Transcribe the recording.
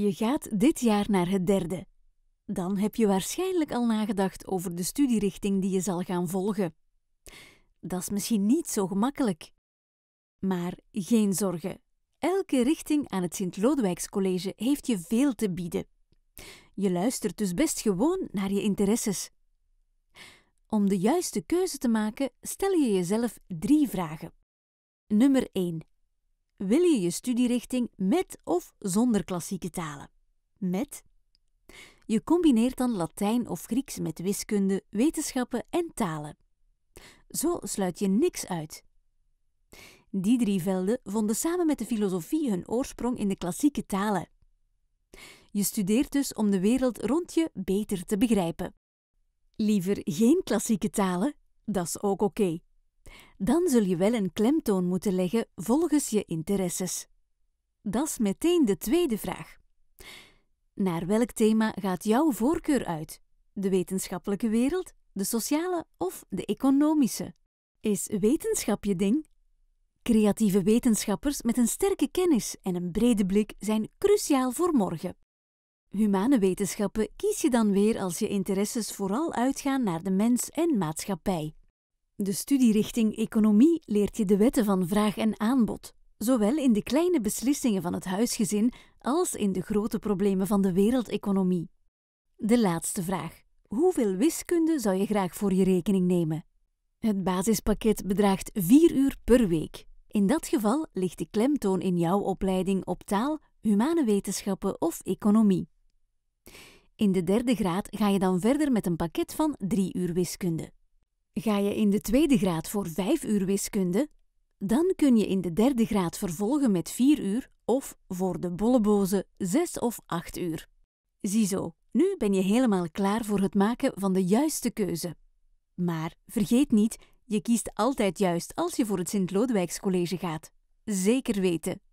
Je gaat dit jaar naar het derde. Dan heb je waarschijnlijk al nagedacht over de studierichting die je zal gaan volgen. Dat is misschien niet zo gemakkelijk. Maar geen zorgen. Elke richting aan het Sint-Lodewijkscollege heeft je veel te bieden. Je luistert dus best gewoon naar je interesses. Om de juiste keuze te maken, stel je jezelf drie vragen. Nummer 1 wil je je studierichting met of zonder klassieke talen? Met. Je combineert dan Latijn of Grieks met wiskunde, wetenschappen en talen. Zo sluit je niks uit. Die drie velden vonden samen met de filosofie hun oorsprong in de klassieke talen. Je studeert dus om de wereld rond je beter te begrijpen. Liever geen klassieke talen, dat is ook oké dan zul je wel een klemtoon moeten leggen volgens je interesses. Dat is meteen de tweede vraag. Naar welk thema gaat jouw voorkeur uit? De wetenschappelijke wereld, de sociale of de economische? Is wetenschap je ding? Creatieve wetenschappers met een sterke kennis en een brede blik zijn cruciaal voor morgen. Humane wetenschappen kies je dan weer als je interesses vooral uitgaan naar de mens en maatschappij. De studierichting Economie leert je de wetten van vraag en aanbod, zowel in de kleine beslissingen van het huisgezin als in de grote problemen van de wereldeconomie. De laatste vraag. Hoeveel wiskunde zou je graag voor je rekening nemen? Het basispakket bedraagt 4 uur per week. In dat geval ligt de klemtoon in jouw opleiding op taal, humane wetenschappen of economie. In de derde graad ga je dan verder met een pakket van 3 uur wiskunde. Ga je in de tweede graad voor 5 uur wiskunde, dan kun je in de derde graad vervolgen met 4 uur of voor de bollebozen 6 of 8 uur. Ziezo, nu ben je helemaal klaar voor het maken van de juiste keuze. Maar vergeet niet, je kiest altijd juist als je voor het Sint-Lodewijkscollege gaat. Zeker weten!